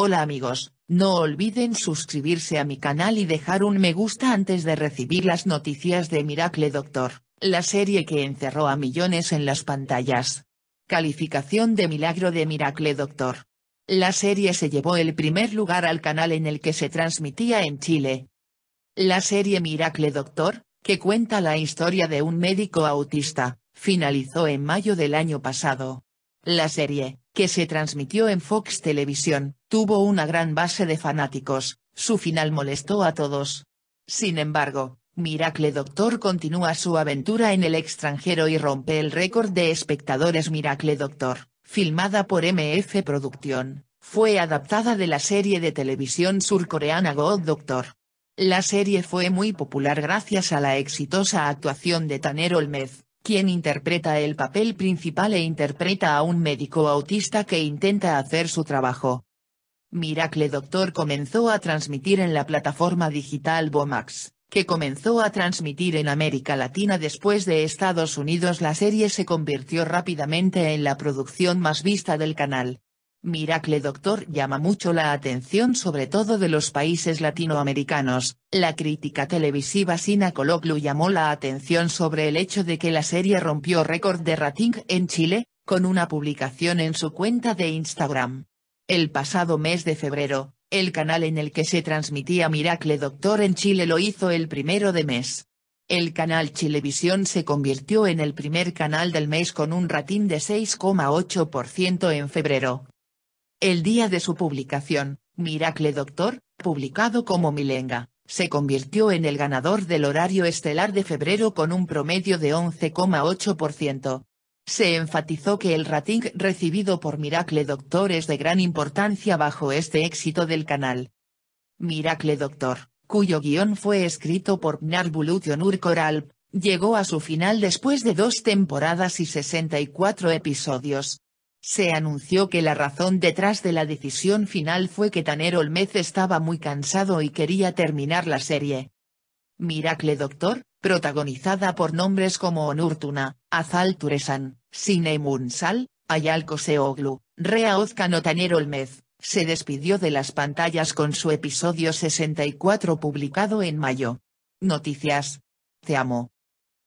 Hola amigos, no olviden suscribirse a mi canal y dejar un me gusta antes de recibir las noticias de Miracle Doctor, la serie que encerró a millones en las pantallas. Calificación de milagro de Miracle Doctor. La serie se llevó el primer lugar al canal en el que se transmitía en Chile. La serie Miracle Doctor, que cuenta la historia de un médico autista, finalizó en mayo del año pasado. La serie, que se transmitió en Fox Televisión, tuvo una gran base de fanáticos, su final molestó a todos. Sin embargo, Miracle Doctor continúa su aventura en el extranjero y rompe el récord de espectadores Miracle Doctor, filmada por MF Producción, fue adaptada de la serie de televisión surcoreana God Doctor. La serie fue muy popular gracias a la exitosa actuación de Taner Olmez, quien interpreta el papel principal e interpreta a un médico autista que intenta hacer su trabajo. Miracle Doctor comenzó a transmitir en la plataforma digital Bomax, que comenzó a transmitir en América Latina después de Estados Unidos. La serie se convirtió rápidamente en la producción más vista del canal. Miracle Doctor llama mucho la atención sobre todo de los países latinoamericanos, la crítica televisiva Sina Coloclu llamó la atención sobre el hecho de que la serie rompió récord de rating en Chile, con una publicación en su cuenta de Instagram. El pasado mes de febrero, el canal en el que se transmitía Miracle Doctor en Chile lo hizo el primero de mes. El canal Chilevisión se convirtió en el primer canal del mes con un rating de 6,8% en febrero, el día de su publicación, Miracle Doctor, publicado como Milenga, se convirtió en el ganador del horario estelar de febrero con un promedio de 11,8%. Se enfatizó que el rating recibido por Miracle Doctor es de gran importancia bajo este éxito del canal. Miracle Doctor, cuyo guión fue escrito por Pnarbulutio Urkoral, llegó a su final después de dos temporadas y 64 episodios, se anunció que la razón detrás de la decisión final fue que Taner Olmez estaba muy cansado y quería terminar la serie. Miracle Doctor, protagonizada por nombres como Onurtuna, Azal Turesan, Sine Munsal, Ayal Koseoglu, Rea Ozcan o Taner Olmez, se despidió de las pantallas con su episodio 64 publicado en mayo. Noticias. Te amo.